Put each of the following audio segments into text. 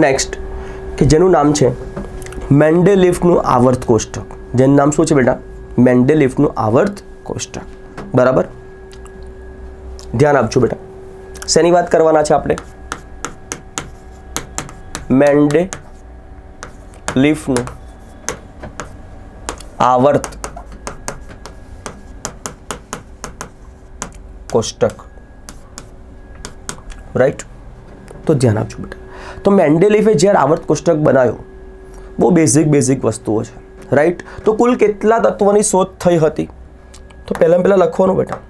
next कि जेनु नाम है मेन्डेलिफ्टन आवर्त कोष्टक जेन नाम शू बेटा मेन्डेलिफ्टन आवर्त कोष्टक बराबर ध्यान आपजो बेटा शेनी बात करवा आप मेन्डे लिफ्टन आवर्त कोष्टक राइट तो ध्यान आपजो बेटा તો મેન્ડેલિફે જ્યારે આવર્ત કોષ્ટક બનાવ્યું બહુ બેઝિક બેઝિક વસ્તુઓ છે રાઈટ તો કુલ કેટલા તત્વોની શોધ થઈ હતી તો પહેલાં પહેલાં લખવાનું બેટા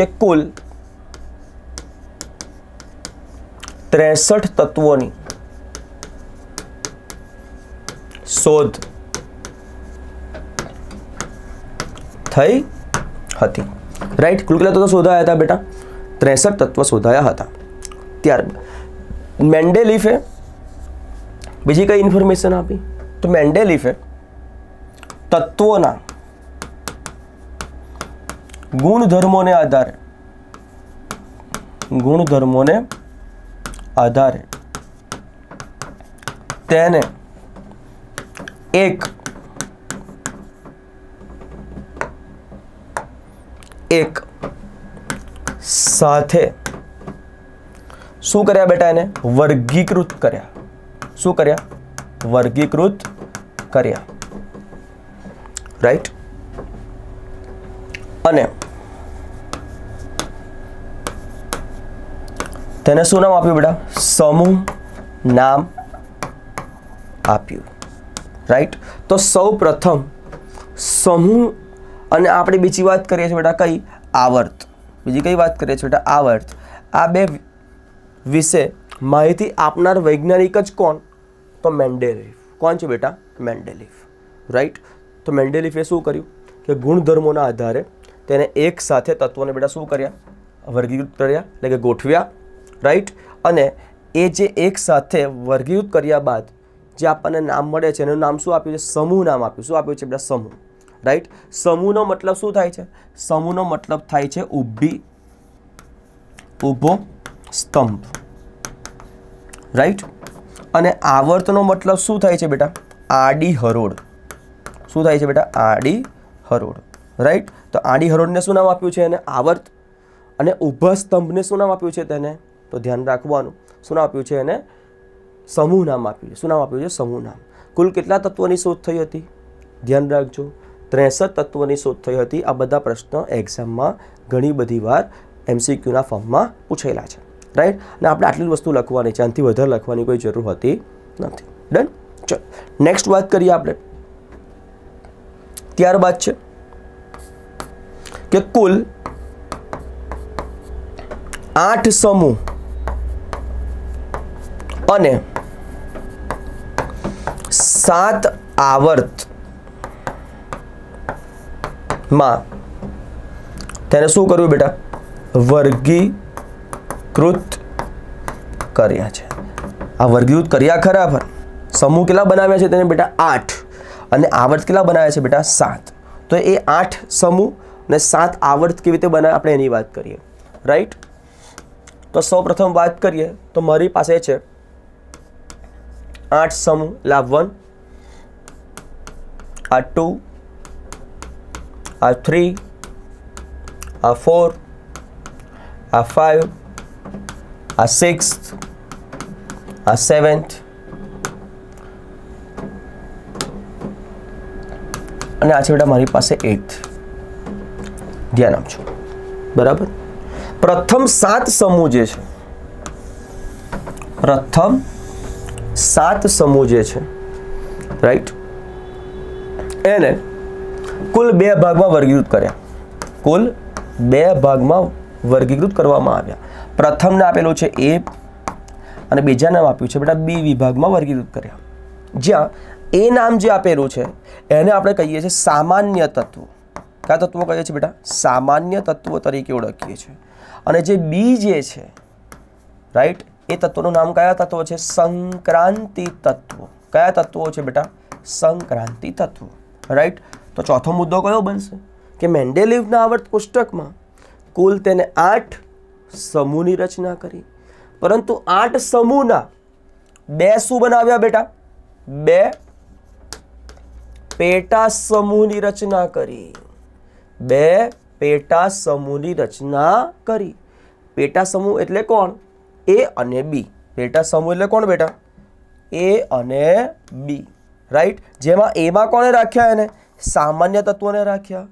કે કુલ ત્રેસઠ તત્વોની શોધ થઈ હતી રાઈટ કુલ કેટલા તત્વો શોધાયા હતા બેટા ત્રેસઠ તત્વ શોધાયા હતા ત્યારબાદ मैंडे लीफ है बीजी कई इन्फॉर्मेशन आप ही तो मैंडे लीफ है तत्वोना ने आधार આધારે ने आधार तेने एक एक साथे શું કર્યા બેટા એને વર્ગીકૃત કર્યા શું કર્યા વર્ગીકૃત કર્યા રાઈટ અને તેને શું નામ આપ્યું બેટા સમૂહ નામ આપ્યું રાઈટ તો સૌ પ્રથમ સમૂહ અને આપણે બીજી વાત કરીએ છીએ બેટા કઈ આવર્ત બીજી કઈ વાત કરીએ છીએ બેટા આવર્ત આ બે વિશે માહિતી આપનાર વૈજ્ઞાનિક જ કોણ તો મેન્ડેલિફ કોણ છે બેટા મેન્ડેલિફ રાઈટ તો મેન્ડેલિફે શું કર્યું કે ગુણધર્મોના આધારે તેને એક સાથે તત્વોને બેટા શું કર્યા વર્ગીકૃત કર્યા એટલે કે ગોઠવ્યા રાઈટ અને એ જે એક સાથે વર્ગીકૃત કર્યા બાદ જે આપણને નામ મળે છે એનું નામ શું આપ્યું છે સમૂહ નામ આપ્યું શું આપ્યું છે બેટા સમૂહ રાઈટ સમૂહનો મતલબ શું થાય છે સમૂહનો મતલબ થાય છે ઊભી ઊભો સ્તંભ રાઈટ અને આવર્તનો મતલબ શું થાય છે બેટા આડી હરોળ શું થાય છે બેટા આડી હરોળ રાઈટ તો આડી હરોળને શું નામ આપ્યું છે એને આવર્ત અને ઊભા સ્તંભને શું નામ આપ્યું છે તેને તો ધ્યાન રાખવાનું શું નામ આપ્યું છે એને સમૂહ નામ આપ્યું છે શું નામ આપ્યું છે સમૂહ નામ કુલ કેટલા તત્વોની શોધ થઈ હતી ધ્યાન રાખજો ત્રેસઠ તત્વોની શોધ થઈ હતી આ બધા પ્રશ્નો એક્ઝામમાં ઘણી બધી વાર એમસીક્યુના ફોર્મમાં પૂછેલા છે રાઈટ અને આપણે આટલી વસ્તુ લખવાની છે આનાથી વધારે લખવાની કોઈ જરૂર હોતી નથી ડન ચલો નેક્સ્ટ વાત કરીએ આપણે ત્યારબાદ છે કે કુલ આઠ સમૂહ અને સાત આવર્ત માં તેને શું કરવું બેટા વર્ગી કૃત કર્યા છે આ વર્ગીકૃત કર્યા ખરા પણ સમૂહ કેટલા બનાવ્યા છે તેને બેટા આઠ અને આવર્ત કેટલા બનાવ્યા છે બેટા સાત તો એ આઠ સમૂહ અને સાત આવર્ત કેવી રીતે બનાવે આપણે એની વાત કરીએ રાઈટ તો સૌપ્રથમ વાત કરીએ તો મારી પાસે છે આઠ સમૂહ લા વન આ ટુ આ three A four A five a sixth, a seventh અને આ છે બેટા મારી પાસે એઇથ ધ્યાન આપજો બરાબર પ્રથમ સાત સમૂહ જે છે પ્રથમ સાત સમૂહ જે છે રાઈટ એને કુલ બે ભાગમાં વર્ગીકૃત કર્યા કુલ બે ભાગમાં વર્ગીકૃત કરવામાં આવ્યા પ્રથમ નામ આપેલું છે એ અને બીજા નામ આપ્યું છે બેટા બી વિભાગમાં વર્ગીકૃત કર્યા જ્યાં એ નામ જે આપેલું છે એને આપણે કહીએ છીએ સામાન્ય તત્વો કયા તત્વો કહીએ છીએ બેટા સામાન્ય તત્વો તરીકે ઓળખીએ છીએ અને જે બી જે છે રાઈટ એ તત્વોનું નામ કયા તત્વો છે સંક્રાંતિ તત્વો કયા તત્વો છે બેટા સંક્રાંતિ તત્વો રાઈટ તો ચોથો મુદ્દો કયો બનશે કે મેન્ડેલિવના આવર્ત કોષ્ટકમાં કુલ તેને આઠ સમૂહની રચના કરી પરંતુ આઠ સમૂહના બે શું બનાવ્યા બેટા બે પેટા સમૂહની રચના કરી બે પેટા સમૂહની રચના કરી પેટા સમૂહ એટલે કોણ એ અને બી પેટા સમૂહ એટલે કોણ બેટા એ અને બી રાઈટ જેમાં એમાં કોણે રાખ્યા એને સામાન્ય તત્વોને રાખ્યા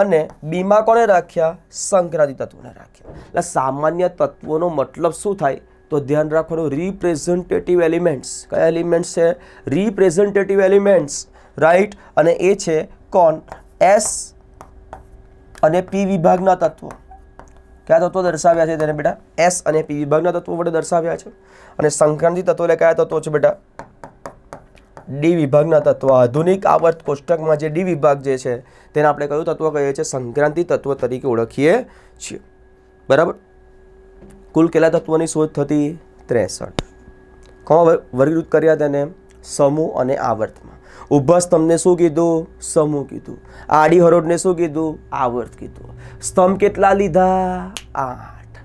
અને બીમા કોને રાખ્યા સંક્રાંતિ તત્વોને રાખ્યા એટલે સામાન્ય તત્વોનો મતલબ શું થાય તો ધ્યાન રાખવાનું રિપ્રેઝેન્ટેટિવ એલિમેન્ટ્સ કયા એલિમેન્ટ્સ છે રિપ્રેઝેન્ટેટિવ એલિમેન્ટ્સ રાઈટ અને એ છે કોન એસ અને પી વિભાગના તત્વો કયા તત્વો દર્શાવ્યા છે તેને બેટા એસ અને પી વિભાગના તત્વો વડે દર્શાવ્યા છે અને સંક્રાંતિ તત્વો એટલે કયા તત્વો છે બેટા ડી વિભાગના તત્વ આધુનિક આવર્ત કોષ્ટકમાં જે ડી વિભાગ જે છે તેને આપણે કયું તત્વ કહીએ છીએ સંક્રાંતિ તત્વ તરીકે ઓળખીએ છીએ બરાબર કુલ કેટલા તત્વોની શોધ થતી ત્રેસઠ કોણ વર્ગીકૃત કર્યા તેને સમૂહ અને આવર્તમાં ઉભા સ્તંભને શું કીધું સમૂહ કીધું આડી હરોળને શું કીધું આવર્ત કીધું સ્તંભ કેટલા લીધા આઠ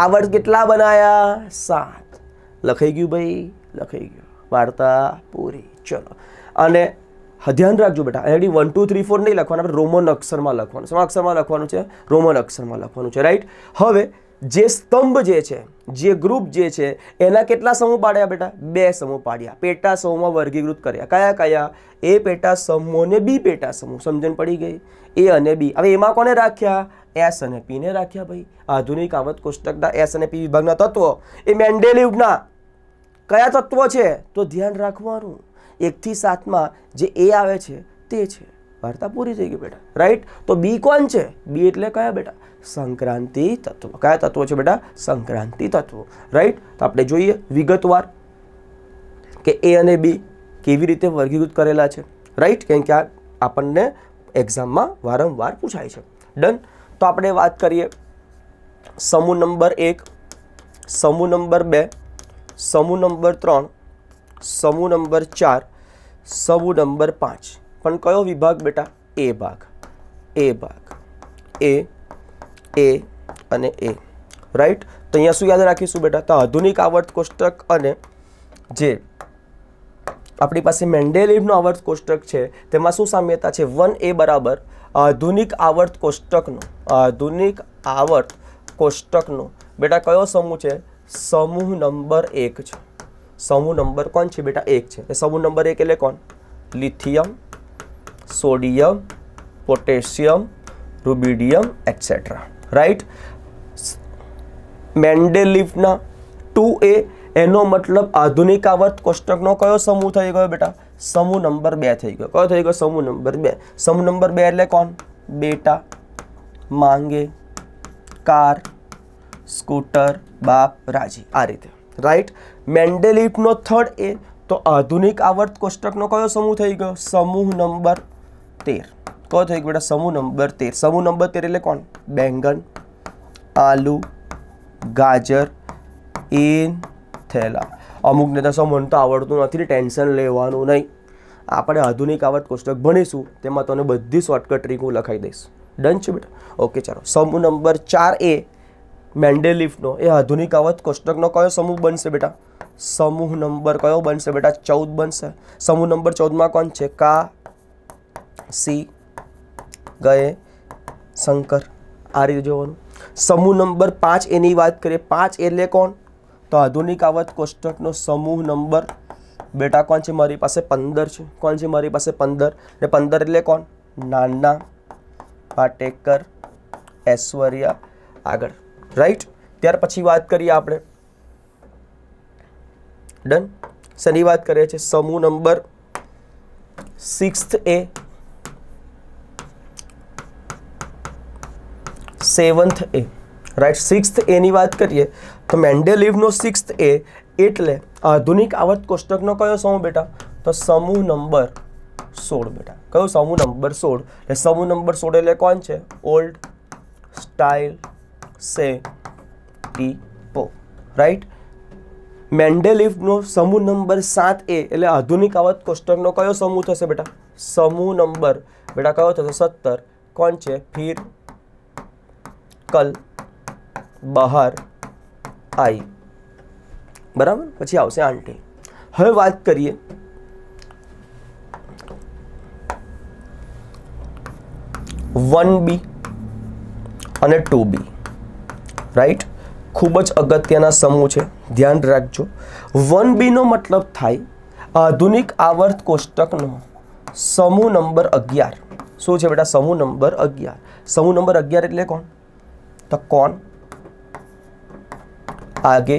આવર્ત કેટલા બનાયા સાત લખાઈ ગયું ભાઈ લખાઈ ગયું વાર્તા પૂરી ચલો અને હા ધ્યાન રાખજો બેટા અહીંયા વન ટુ થ્રી ફોર નહીં લખવાનું આપણે રોમન અક્ષરમાં લખવાનું શેમાં અક્ષરમાં લખવાનું છે રોમન અક્ષરમાં લખવાનું છે રાઈટ હવે જે સ્તંભ જે છે જે ગ્રુપ જે છે એના કેટલા સમૂહ પાડ્યા બેટા બે સમૂહ પાડ્યા પેટા સમૂહમાં વર્ગીકૃત કર્યા કયા કયા એ પેટા સમૂહ અને બી પેટા સમૂહ સમજણ પડી ગઈ એ અને બી હવે એમાં કોને રાખ્યા એસ અને પીને રાખ્યા ભાઈ આધુનિક આવત કોષ્ટકના એસ અને પી વિભાગના તત્વો એ મેન્ડેલિવના કયા તત્વો છે તો ધ્યાન રાખવાનું એકથી સાતમાં જે એ આવે છે તે છે વાર્તા પૂરી થઈ ગઈ બેટા રાઈટ તો બી કોણ છે બી એટલે કયા બેટા સંક્રાંતિ તત્વ કયા તત્વો છે બેટા સંક્રાંતિ તત્વો રાઈટ તો આપણે જોઈએ વિગતવાર કે એ અને બી કેવી રીતે વર્ગીકૃત કરેલા છે રાઈટ કેમ કે આ આપણને એક્ઝામમાં વારંવાર પૂછાય છે ડન તો આપણે વાત કરીએ સમૂહ નંબર એક સમૂહ નંબર બે સમૂહ નંબર ત્રણ સમૂહ નંબર ચાર સમૂહ નંબર પાંચ પણ કયો વિભાગ બેટા એ ભાગ એ ભાગ એ એ અને એ રાઈટ તો અહીંયા શું યાદ રાખીશું બેટા તો આધુનિક આવર્ત કોષ્ટક અને જે આપણી પાસે મેન્ડેલિવનો આવર્ત કોષ્ટક છે તેમાં શું સામ્યતા છે વન એ બરાબર આધુનિક આવર્ત કોષ્ટકનો આધુનિક આવર્ત કોષ્ટકનો બેટા કયો સમૂહ છે સમૂહ નંબર એક છે સમૂહ નંબર કોણ છે બેટા એક છે એ સમૂહ નંબર એક એટલે કોણ lithium sodium potassium rubidium etcetera right મેન્ડેલિફના ટુ એ એનો મતલબ આધુનિક આવર્ત કોષ્ટકનો કયો સમૂહ થઈ ગયો બેટા સમૂહ નંબર બે થઈ ગયો કયો થઈ ગયો સમૂહ નંબર બે સમૂહ નંબર બે એટલે કોણ બેટા માંગે કાર સ્કૂટર બાપ રાજી આ રીતે રાઈટ મેન્ડેલિફનો થર્ડ એ તો આધુનિક આવર્ત કોષ્ટકનો કયો સમૂહ થઈ ગયો સમૂહ નંબર તેર કયો થઈ ગયો બેટા સમૂહ નંબર તેર સમૂહ નંબર તેર એટલે કોણ બેંગન આલુ ગાજર એન થેલા અમુક નેતા સૌ મને તો આવડતું નથી ટેન્શન લેવાનું નહીં આપણે આધુનિક આવર્ત કોષ્ટક ભણીશું તેમાં તમને બધી શોર્ટકટ ટ્રીક હું લખાઈ દઈશ ડન છે બેટા ઓકે ચાલો સમૂહ નંબર ચાર એ મેન્ડેલિફનો એ આધુનિક આવત કોષ્ટકનો કયો સમૂહ બનશે બેટા સમૂહ નંબર કયો બનશે બેટા ચૌદ બનશે સમૂહ નંબર ચૌદમાં કોણ છે કા સી ગયે શંકર આ રીતે જોવાનું સમૂહ નંબર પાંચ એની વાત કરીએ પાંચ એટલે કોણ તો આધુનિક આવત કોષ્ટકનો સમૂહ નંબર બેટા કોણ છે મારી પાસે પંદર છે કોણ છે મારી પાસે પંદર ને પંદર એટલે કોણ નાના પાટેકર ઐશ્વર્યા આગળ રાઈટ ત્યાર પછી વાત કરીએ આપણે ડન શેની વાત કરીએ છીએ સમૂહ number sixth A seventh A right sixth એની વાત કરીએ તો મેન્ડેલીવનો સિક્સ્થ એ એટલે આધુનિક આવત કોષ્ટકનો કયો સમૂહ બેટા તો સમૂહ નંબર સોળ બેટા કયો સમૂહ નંબર સોળ એટલે સમૂહ નંબર સોળ એટલે કોણ છે ઓલ્ડ સ્ટાઇલ સે પો રાઈટ મેન્ડેલિફનો સમૂહ નંબર સાત એ એટલે આધુનિક આવત કોષ્ટકનો કયો સમૂહ થશે બેટા સમૂહ નંબર બેટા કયો થશે સત્તર કોણ છે ફિર કલ બહાર આઈ બરાબર પછી આવશે આંટી હવે વાત કરીએ વન બી અને ટુ બી રાઈટ ખૂબ જ અગત્યના સમૂહ છે ધ્યાન રાખજો વન બીનો મતલબ થાય આધુનિક આવર્ત કોષ્ટકનો સમૂહ નંબર અગિયાર શું છે બેટા સમૂહ નંબર અગિયાર સમૂહ નંબર અગિયાર એટલે કોણ તો કોણ આગે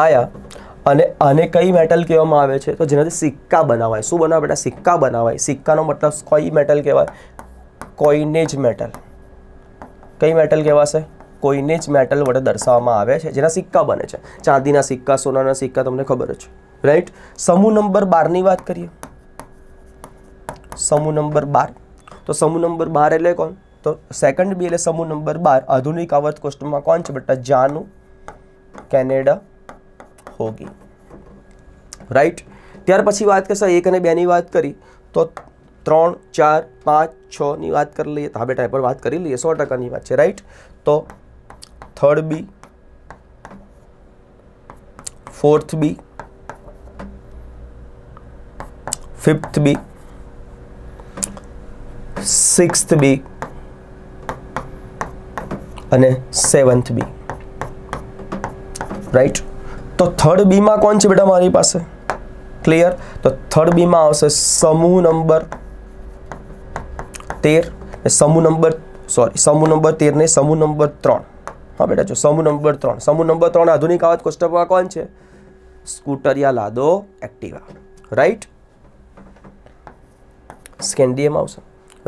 આયા અને આને કઈ મેટલ કહેવામાં આવે છે તો જેનાથી સિક્કા બનાવાય શું બનાવે બેટા સિક્કા બનાવાય સિક્કાનો મતલબ કઈ મેટલ કહેવાય કોઈને જ મેટલ કઈ મેટલ કહેવાશે કોઈને જ મેટલ વડે દર્શાવવામાં આવે છે જેના સિક્કા બને છે ચાંદીના સિક્કા સોનાના સિક્કા તમને ખબર જ છે રાઈટ સમૂહ નંબર બારની વાત કરીએ સમૂહ નંબર બાર તો સમૂહ નંબર બાર એટલે કોણ તો સેકન્ડ બી એટલે સમૂહ નંબર બાર આધુનિક આવર્ત કોષ્ટમાં કોણ છે બેટા જાનુ કેનેડા હોગી રાઈટ ત્યાર પછી વાત કરશે એક અને બેની વાત કરી તો ત્રણ ચાર પાંચ છની વાત કરી લઈએ તો હા બેટા એ પણ વાત કરી લઈએ સો ટકાની વાત છે રાઈટ તો third B fourth B fifth B sixth B અને સેવન્થ બી રાઈટ તો થર્ડ બીમાં કોણ છે બેટા મારી પાસે ક્લિયર તો થર્ડ બીમાં આવશે સમૂહ નંબર તેર સમૂહ નંબર સોરી સમૂહ નંબર તેર ને સમૂહ નંબર ત્રણ હા બેટા જો સમૂહ નંબર ત્રણ સમૂહ નંબર ત્રણ આધુનિક આવત કોષ્ટકમાં કોણ છે સ્કૂટરિયા લાદો એક્ટિવા રાઈટ સ્કેન્ડિયમ આવશે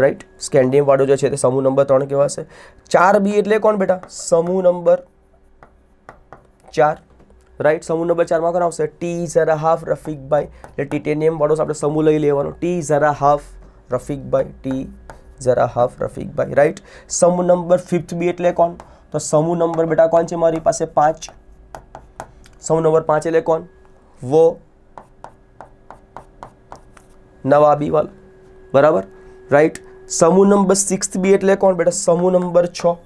રાઈટ સ્કેન્ડિયમ વાળો જે છે તે સમૂહ નંબર ત્રણ કેવા કહેવાશે ચાર બી એટલે કોણ બેટા સમૂહ નંબર ચાર રાઈટ સમૂહ નંબર ચારમાં કોણ આવશે ટી ઝરા હાફ રફીકભાઈ એટલે ટિટેનિયમ વાળો આપણે સમૂહ લઈ લેવાનો ટી ઝરા હાફ રફીકભાઈ ટી જરા હાફ रफीક ભાઈ રાઈટ સમુ નંબર 5th બી એટલે કોણ તો સમુ નંબર બેટા કોણ છે મારી પાસે 5 સમુ નંબર 5 એટલે કોણ વો નવાબી વાળ બરાબર રાઈટ સમુ નંબર 6th બી એટલે કોણ બેટા સમુ નંબર 6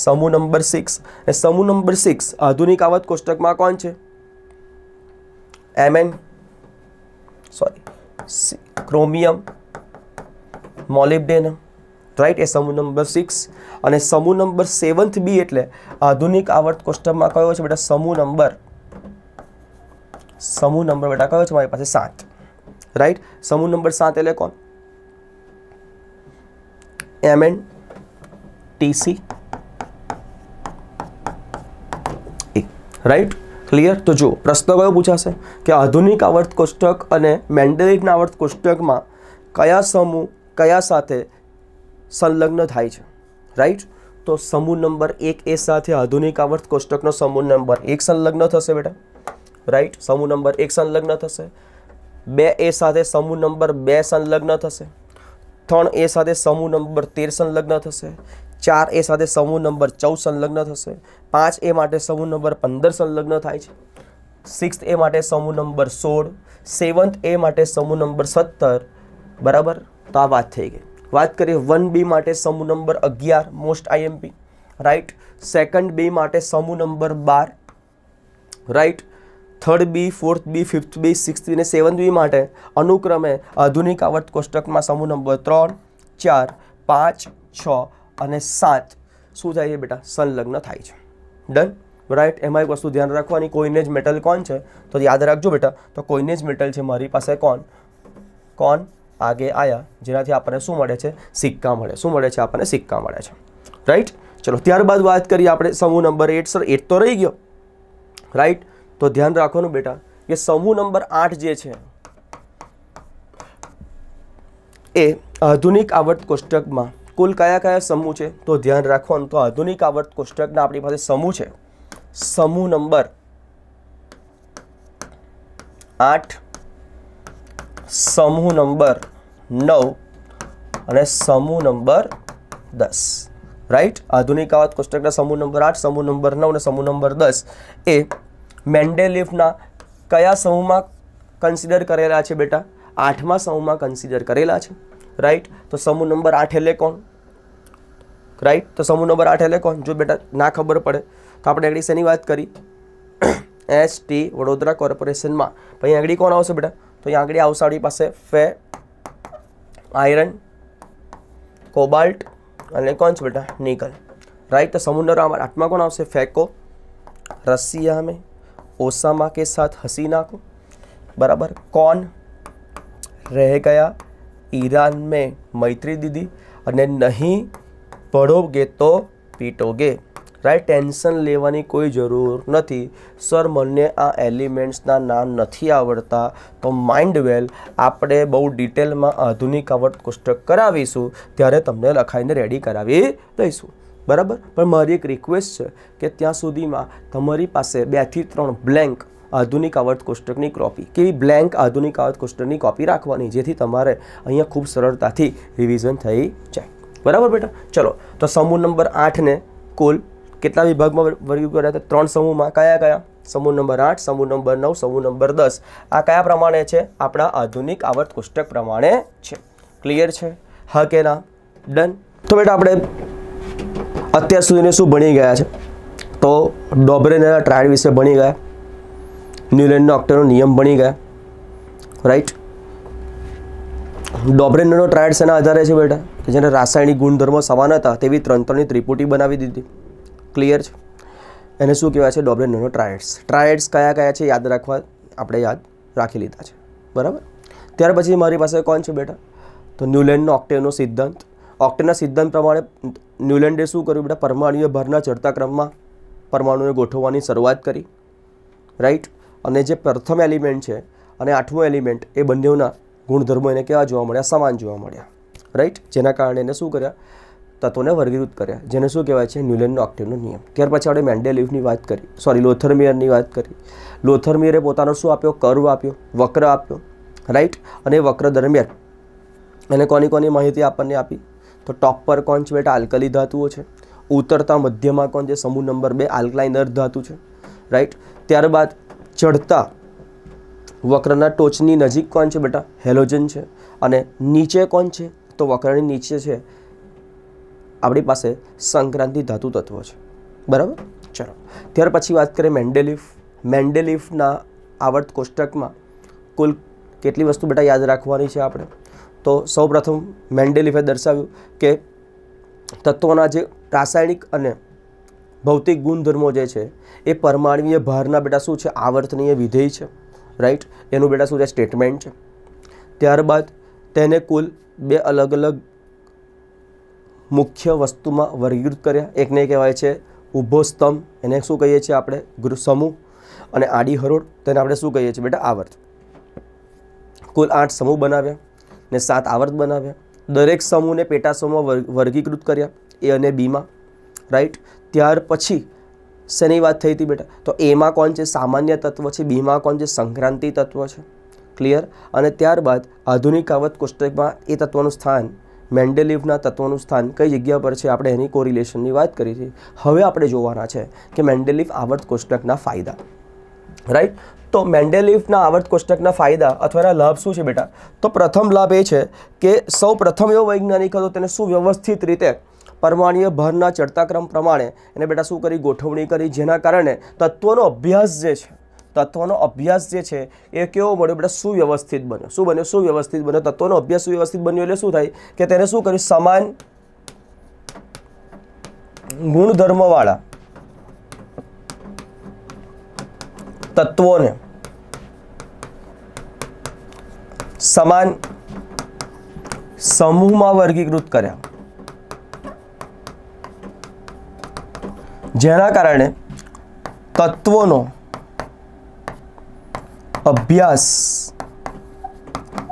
સમુ નંબર 6 એ સમુ નંબર 6 આધુનિક આવત કોષ્ટકમાં કોણ છે Mn sorry Cr chromium molybdenum right એ સમૂહ નંબર સિક્સ અને સમૂહ નંબર સેવન્થ બી એટલે આધુનિક આવર્ત કોષ્ટકમાં કયો છે બેટા સમૂહ નંબર સમૂહ નંબર બેટા કયો છે મારી પાસે સાત રાઈટ સમૂહ નંબર સાત એટલે કોણ M N TC right clear તો જુઓ પ્રશ્ન કયો પૂછાશે કે આધુનિક આવર્ત કોષ્ટક અને મેન્ડેલિટના આવર્ત કોષ્ટકમાં કયા સમૂહ કયા સાથે સંલગ્ન થાય છે રાઈટ તો સમૂહ નંબર એક એ સાથે આધુનિક આવર્ત કોષ્ટકનો સમૂહ નંબર એક સંલગ્ન થશે બેટા રાઈટ સમૂહ નંબર એક સંલગ્ન થશે બે એ સાથે સમૂહ નંબર બે સંલગ્ન થશે ત્રણ એ સાથે સમૂહ નંબર તેર સંલગ્ન થશે ચાર એ સાથે સમૂહ નંબર ચૌદ સંલગ્ન થશે પાંચ એ માટે સમૂહ નંબર પંદર સંલગ્ન થાય છે સિક્સ એ માટે સમૂહ નંબર સોળ સેવન્થ એ માટે સમૂહ નંબર સત્તર બરાબર તો આ વાત થઈ ગઈ વાત કરીએ વન બી માટે સમૂહ નંબર અગિયાર most IMP right second B માટે સમૂહ નંબર બાર right third B fourth B fifth B six B અને સેવન્થ બી માટે અનુક્રમે આધુનિક આવર્ત કોષ્ટકમાં સમૂહ નંબર ત્રણ ચાર પાંચ છ અને સાત શું થાય છે બેટા સંલગ્ન થાય છે ડન રાઈટ એમાં એક વસ્તુ ધ્યાન રાખવાની કોઈને જ મેટલ કોણ છે તો યાદ રાખજો બેટા તો કોઈને જ મેટલ છે મારી પાસે કોણ કોણ આગે આયા જેનાથી આપણને શું મળે છે સિક્કા મળે શું મળે છે આપણને સિક્કા મળે છે રાઈટ ચલો ત્યારબાદ વાત કરીએ આપણે સમૂહ નંબર એટ સર એટ તો રહી ગયો રાઈટ તો ધ્યાન રાખવાનું બેટા કે સમૂહ નંબર આઠ જે છે એ આધુનિક આવર્ત કોષ્ટકમાં કુલ કયા કયા સમૂહ છે તો ધ્યાન રાખવાનું તો આધુનિક આવર્ત કોષ્ટકના આપણી પાસે સમૂહ છે સમૂહ નંબર આઠ સમૂહ નંબર નવ અને સમૂહ નંબર દસ રાઈટ આધુનિક આવત કોષ્ટકના સમૂહ નંબર આઠ સમૂહ નંબર નવ અને સમૂહ નંબર દસ એ મેન્ડેલિફના કયા સમૂહમાં કન્સિડર કરેલા છે બેટા આઠમા સમૂહમાં કન્સિડર કરેલા છે રાઈટ તો સમૂહ નંબર આઠ એટલે કોણ રાઈટ તો સમૂહ નંબર આઠ એટલે કોણ જો બેટા ના ખબર પડે તો આપણે આગળ શેની વાત કરી એસ ટી વડોદરા કોર્પોરેશનમાં પછી આગળ કોણ આવશે બેટા तो अँ आगे आशी पास फे आयरन कोबाल्ट कौन से बेटा निकल राइट तो समुद्र आठमा कौन आको रसिया में ओसामा के साथ हसीना को बराबर कौन रह गया ईरान में मैत्री दीदी और नहीं पढ़ोगे तो पीटोगे રાઈટ ટેન્શન લેવાની કોઈ જરૂર નથી સર મને આ એલિમેન્ટ્સના નામ નથી આવડતા તો માઇન્ડ વેલ આપણે બહુ ડિટેલમાં આધુનિક આવર્ત કોષ્ટક કરાવીશું ત્યારે તમને લખાઈને રેડી કરાવી દઈશું બરાબર પણ મારી એક રિક્વેસ્ટ છે કે ત્યાં સુધીમાં તમારી પાસે બેથી ત્રણ બ્લેન્ક આધુનિક આવર્ત કોષ્ટકની કોપી કેવી બ્લેન્ક આધુનિક આવર્ત કોષ્ટકની કોપી રાખવાની જેથી તમારે અહીંયા ખૂબ સરળતાથી રિવિઝન થઈ જાય બરાબર બેટા ચલો તો સમૂહ નંબર આઠને કુલ કેટલા વિભાગમાં વર્ગીત કર્યા હતા ત્રણ સમૂહમાં કયા કયા સમૂહ નંબર આઠ સમૂહ નંબર નવ સમૂહ નંબર દસ આ કયા પ્રમાણે છે આપણા આધુનિક આવર્ત કોષ્ટક પ્રમાણે છે ક્લિયર છે હા કે ના ડન તો બેટા આપણે અત્યાર સુધીને શું ભણી ગયા છે તો ડોબરેના ટ્રાયડ વિશે ભણી ગયા ન્યુલેન્ડનો ઓક્ટરનો નિયમ ભણી ગયા રાઈટ ડોબરેનનો ટ્રાયડ શેના આધારે છે બેટા કે જેને રાસાયણિક ગુણધર્મો સમાન હતા તેવી ત્રણ ત્રણની ત્રિપુટી બનાવી દીધી ક્લિયર છે એને શું કહેવાય છે ડોબલેટ નેનો ટ્રાયડ્સ ટ્રાયડ્સ કયા કયા છે યાદ રાખવા આપણે યાદ રાખી લીધા છે બરાબર ત્યાર પછી મારી પાસે કોણ છે બેટા તો ન્યુલેન્ડનો ઓક્ટેવનો સિદ્ધાંત ઓક્ટેનના સિદ્ધાંત પ્રમાણે ન્યુલેન્ડે શું કર્યું બેટા પરમાણુએ ભરના ચડતા ક્રમમાં પરમાણુને ગોઠવવાની શરૂઆત કરી રાઈટ અને જે પ્રથમ એલિમેન્ટ છે અને આઠમો એલિમેન્ટ એ બંનેઓના ગુણધર્મો એને કેવા જોવા મળ્યા સમાન જોવા મળ્યા રાઈટ જેના કારણે એને શું કર્યા તત્વોને વર્ગીકૃત કર્યા જેને શું કહેવાય છે ન્યુલેનનો ઓક્ટેવનો નિયમ ત્યાર પછી આપણે મેન્ડેલિફની વાત કરી સોરી લોથરમિયરની વાત કરી લોથરમિયરે પોતાનો શું આપ્યો કર્વ આપ્યો વક્ર આપ્યો રાઈટ અને વક્ર દરમિયાન એને કોની કોની માહિતી આપણને આપી તો ટોપ પર કોણ છે બેટા આલ્કલી ધાતુઓ છે ઉતરતા મધ્યમાં કોણ છે સમૂહ નંબર બે આલ્કલાઇન અર્ધ ધાતુ છે રાઈટ ત્યારબાદ ચડતા વક્રના ટોચની નજીક કોણ છે બેટા હેલોજન છે અને નીચે કોણ છે તો વક્રની નીચે છે આપણી પાસે સંક્રાંતિ ધાતુ તત્વ છે બરાબર ચલો ત્યાર પછી વાત કરીએ મેન્ડેલિફ મેન્ડેલિફના આવર્ત કોષ્ટકમાં કુલ કેટલી વસ્તુ બેટા યાદ રાખવાની છે આપણે તો સૌપ્રથમ મેન્ડેલિફે દર્શાવ્યું કે તત્વોના જે રાસાયણિક અને ભૌતિક ગુણધર્મો જે છે એ પરમાણવીય ભારના બેટા શું છે આવર્તનીય વિધેય છે રાઈટ એનું બેટા શું છે સ્ટેટમેન્ટ છે ત્યારબાદ તેને કુલ બે અલગ અલગ મુખ્ય વસ્તુમાં વર્ગીકૃત કર્યા એકને કહેવાય છે ઊભો સ્તંભ એને શું કહીએ છીએ આપણે સમૂહ અને આડી હરોળ તેને આપણે શું કહીએ છીએ બેટા આવર્ત કુલ આઠ સમૂહ બનાવ્યા ને સાત આવર્ત બનાવ્યા દરેક સમૂહને પેટા સમૂહમાં વર્ગીકૃત કર્યા એ અને બીમાં રાઈટ ત્યાર પછી શેની વાત થઈ હતી બેટા તો એમાં કોણ છે સામાન્ય તત્વ છે બીમાં કોણ છે સંક્રાંતિ તત્વ છે ક્લિયર અને ત્યારબાદ આધુનિક આવત કોષ્ટકમાં એ તત્વનું સ્થાન મેન્ડેલીવના તત્વોનું સ્થાન કઈ જગ્યા પર છે આપણે એની કોરિલેશનની વાત કરી હતી હવે આપણે જોવાના છે કે મેન્ડેલીફ આવર્ત કોષ્ટકના ફાયદા રાઈટ તો મેન્ડેલીફના આવર્ત કોષ્ટકના ફાયદા અથવા એના લાભ શું છે બેટા તો પ્રથમ લાભ એ છે કે સૌ પ્રથમ એવો વૈજ્ઞાનિક હતો તેને સુવ્યવસ્થિત રીતે પરમાણીય ભારના ચડતા ક્રમ પ્રમાણે એને બેટા શું કરી ગોઠવણી કરી જેના કારણે તત્વોનો અભ્યાસ જે છે તત્વોનો અભ્યાસ જે છે એ કેવો મળ્યો બેટા સુવ્યવસ્થિત બન્યો શું બન્યો સુવ્યવસ્થિત બન્યો તત્વોનો અભ્યાસ સુવ્યવસ્થિત બન્યો એટલે શું થાય કે તેને શું કર્યું સમાન ગુણધર્મવાળા તત્વોને સમાન સમૂહમાં વર્ગીકૃત કર્યા જેના કારણે તત્વોનો અભ્યાસ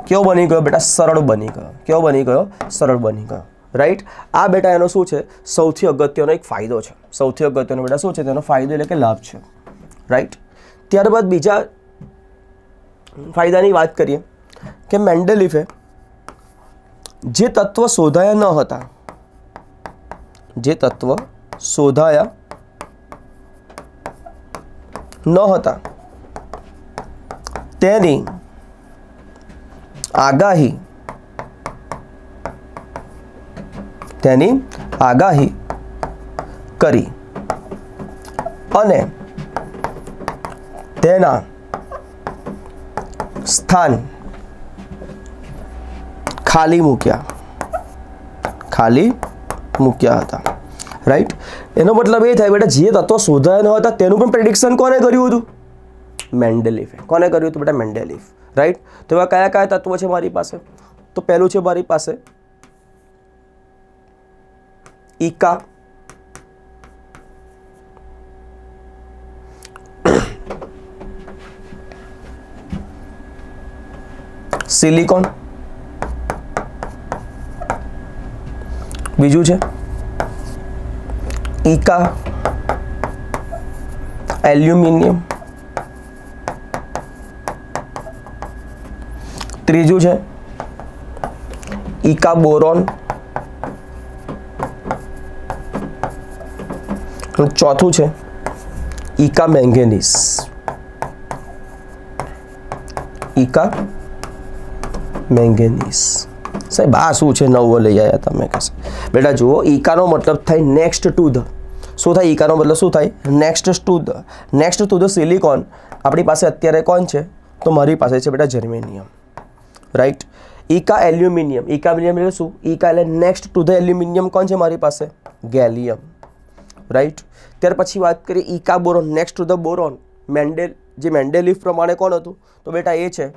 કેવો બની ગયો બેટા સરળ બની ગયો કેવો બની ગયો સરળ બની ગયો રાઈટ આ બેટા એનો શું છે સૌથી અગત્યનો એક ફાયદો છે સૌથી અગત્યનો બેટા શું છે તેનો ફાયદો એટલે કે લાભ છે રાઈટ ત્યારબાદ બીજા ફાયદાની વાત કરીએ કે મેન્ડેલિફે જે તત્વ શોધાયા ન હતા જે તત્વ શોધાયા ન હતા તેની આગાહી તેની આગાહી કરી અને તેના સ્થાન ખાલી મૂક્યા ખાલી મૂક્યા હતા રાઈટ એનો મતલબ એ થાય બેટા જે તત્વો શોધાયા ન હતા તેનું પણ પ્રેડિક્શન કોને કર્યું હતું मेंडेलिफ है कोने तो बेटा मेंडेलिफ राइट तो यहाँ क्या क्या तत्व है मेरी पास तो पहलू है मेरी पास इका सिलिकॉन बीजू है इका एल्युमिनियम ત્રીજું છે બોરોન ચોથું છે ઇકા મેંગેનીસ ઇકા મેંગેનીસ સાહેબ આ શું છે નવો લઈ આવ્યા તમે કહેશે બેટા જુઓ ઈકાનો મતલબ થાય નેક્સ્ટ ટુ ધ શું થાય ઈકાનો મતલબ શું થાય next to the next to the silicon આપણી પાસે અત્યારે કોણ છે તો મારી પાસે છે બેટા જર્મેનિયમ રાઈટ ઈકા એલ્યુમિનિયમ ઈકા મિનિયમ એટલે શું ઈકા એટલે નેક્સ્ટ ટુ ધ એલ્યુમિનિયમ કોણ છે મારી પાસે ગેલિયમ રાઈટ ત્યાર પછી વાત કરીએ ઈકા boron next to the boron Mendel જે મેન્ડેલીફ પ્રમાણે કોણ હતું તો બેટા એ છે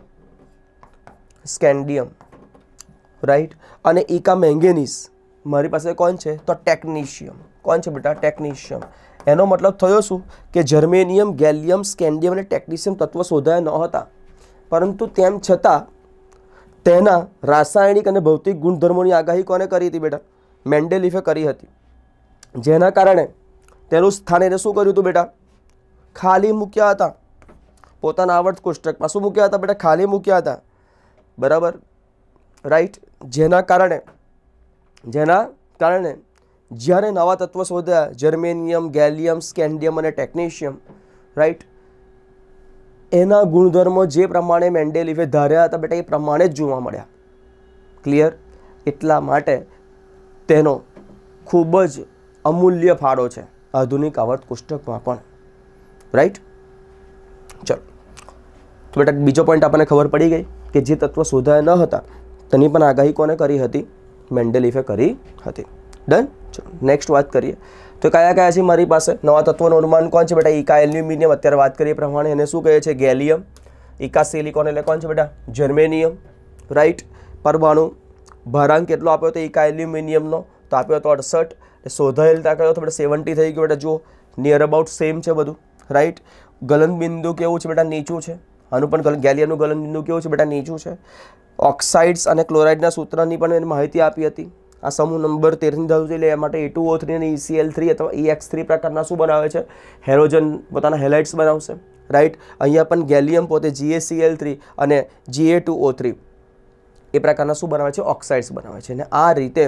સ્કેન્ડિયમ રાઈટ અને ઈકા મેંગેનીસ મારી પાસે કોણ છે તો ટેકનિશિયમ કોણ છે બેટા ટેકનિશિયમ એનો મતલબ થયો શું કે જર્મેનિયમ ગેલિયમ સ્કેન્ડિયમ અને ટેકનિશિયમ તત્વ શોધાયા ન હતા પરંતુ તેમ છતાં તેના રાસાયણિક અને ભૌતિક ગુણધર્મોની આગાહી કોને કરી હતી બેટા મેન્ડેલિફે કરી હતી જેના કારણે તેનું સ્થાન એને શું કર્યું હતું બેટા ખાલી મૂક્યા હતા પોતાના આવડત કોષ્ટકમાં શું મૂક્યા હતા બેટા ખાલી મૂક્યા હતા બરાબર રાઈટ જેના કારણે જેના કારણે જ્યારે નવા તત્વો શોધ્યા જર્મેનિયમ ગેલિયમ સ્કેન્ડિયમ અને ટેકનેશિયમ રાઈટ એના ગુણધર્મો જે પ્રમાણે મેન્ડેલીફે ધાર્યા હતા બેટા એ પ્રમાણે જ જોવા મળ્યા ક્લિયર એટલા માટે તેનો ખૂબ જ અમૂલ્ય ફાળો છે આધુનિક આવર્ત કોષ્ટકમાં પણ રાઈટ ચલો તો બેટા બીજો પોઈન્ટ આપણને ખબર પડી ગઈ કે જે તત્વો શોધાયા ન હતા તેની પણ આગાહી કોને કરી હતી મેન્ડેલીફે કરી હતી ડન ચલો નેક્સ્ટ વાત કરીએ તો કયા કયા છે મારી પાસે નવા તત્વોનું અનુમાન કોણ છે બેટા ઇકા એલ્યુમિનિયમ અત્યારે વાત કરીએ પ્રમાણે એને શું કહે છે ગેલિયમ ઇકા સિલિકોન એટલે કોણ છે બેટા જર્મેનિયમ રાઈટ પરમાણુ ભારાંક કેટલો આપ્યો હતો ઇકા એલ્યુમિનિયમનો તો આપ્યો હતો અડસઠ શોધાયેલ કર્યો તો બેટા સેવન્ટી થઈ ગયો બેટા જો નિયર અબાઉટ સેમ છે બધું રાઈટ ગલનબિંદુ કેવું છે બેટા નીચું છે આનું પણ ગેલિયમનું ગલનબિંદુ કેવું છે બેટા નીચું છે ઓક્સાઇડ્સ અને ક્લોરાઇડના સૂત્રની પણ એને માહિતી આપી હતી આ સમૂહ નંબર તેરની ધાતુ છે એટલે એ માટે એ ટુ ઓ થ્રી અને ઈસીએલ e થ્રી અથવા ઈ એક્સ થ્રી પ્રકારના શું બનાવે છે હેરોજન પોતાના હેલાઇટ્સ બનાવશે રાઈટ અહીંયા પણ ગેલિયમ પોતે જીએસીએલ થ્રી અને જીએ ટુ ઓ થ્રી એ પ્રકારના શું બનાવે છે ઓક્સાઇડ્સ બનાવે છે અને આ રીતે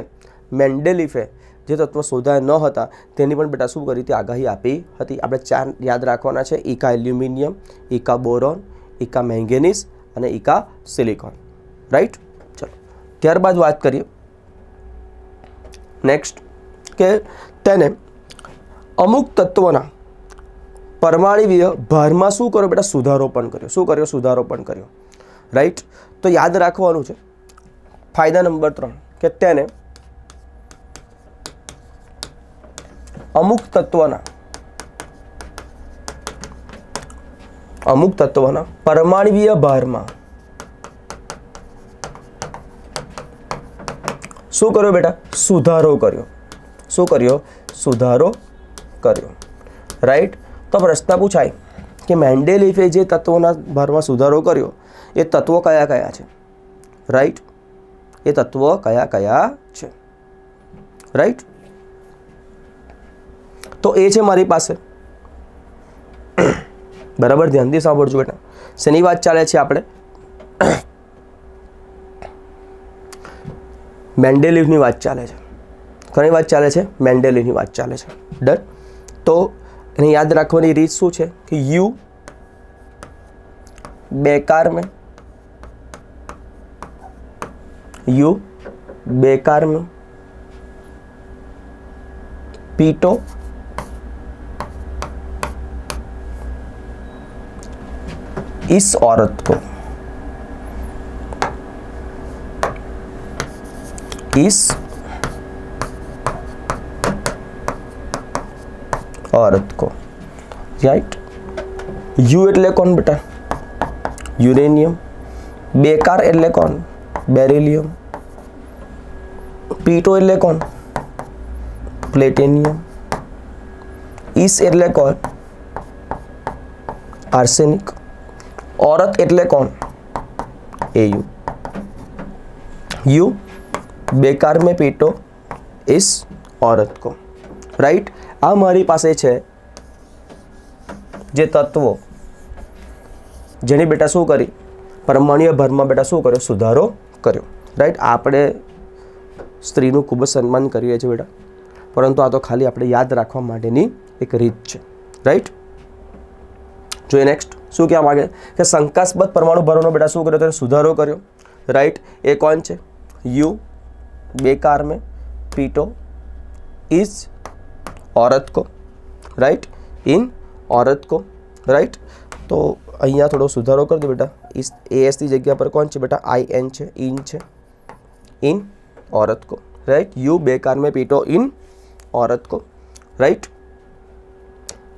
મેન્ડેલિફે જે તત્વ શોધાયા ન હતા તેની પણ બેટા શું કરી હતી આગાહી આપી હતી આપણે ચાર યાદ રાખવાના છે ઇકા એલ્યુમિનિયમ ઇકા બોરોન ઇકા મેંગેનીસ અને ઇકા સિલિકોન રાઈટ ચલો ત્યારબાદ વાત કરીએ નેક્સ્ટ કે તેને અમુક તત્વોના પરમાણવીય ભારમાં શું કર્યો બેટા સુધારો પણ કર્યો શું કર્યો સુધારો પણ કર્યો રાઈટ તો યાદ રાખવાનું છે ફાયદા નંબર ત્રણ કે તેને અમુક તત્વના અમુક તત્વના પરમાણવીય ભારમાં શું કર્યો બેટા સુધારો કર્યો શું કર્યો સુધારો કર્યો રાઈટ તો પ્રશ્ન પૂછાય કે મેન્ડેલીફે જે તત્વોના ભારમાં સુધારો કર્યો એ તત્વો કયા કયા છે રાઈટ એ તત્વો કયા કયા છે રાઈટ તો એ છે મારી પાસે બરાબર ધ્યાનથી સાંભળજો બેટા શેની વાત ચાલે છે આપણે मेंडेलिवनी बात चले छे ઘણી વાત ચાલે છે મેન્ડેલિવની વાત ચાલે છે ડ તો એ યાદ રાખવાની રીત શું છે કે યુ બે કાર મે યુ બે કાર મે પીટો ઇસ орथ को is aurat ko right u એટલે કોણ બેટન યુરેનિયમ બેકાર એટલે કોણ બેરિલિયમ p તો એટલે કોણ પ્લેટિનિયમ is એટલે કોણ આર્સેનિક ઓરત એટલે કોણ au u બેકાર મેં પીટો ઇસ औरत કો રાઈટ આ મારી પાસે છે જે તત્વો જેની બેટા શું કરી પરમાણીય ભરમાં બેટા શું કર્યો સુધારો કર્યો રાઈટ આપણે સ્ત્રીનું ખૂબ જ સન્માન કરીએ છીએ બેટા પરંતુ આ તો ખાલી આપણે યાદ રાખવા માટેની એક રીત છે રાઈટ જોઈએ નેક્સ્ટ શું કહેવા માગે કે શંકાસ્પદ પરમાણુ ભરવાનો બેટા શું કર્યો તેને સુધારો કર્યો રાઈટ એ કોણ છે યુ बेकार में पीटो इस औरत को राइट इन औरत को राइट तो अँ थोड़ा सुधारो कर दो बेटा इस ए एस की जगह पर कौन है बेटा आई एन है इन है इन औरत को राइट यू बेकार में पीटो इन औरत को राइट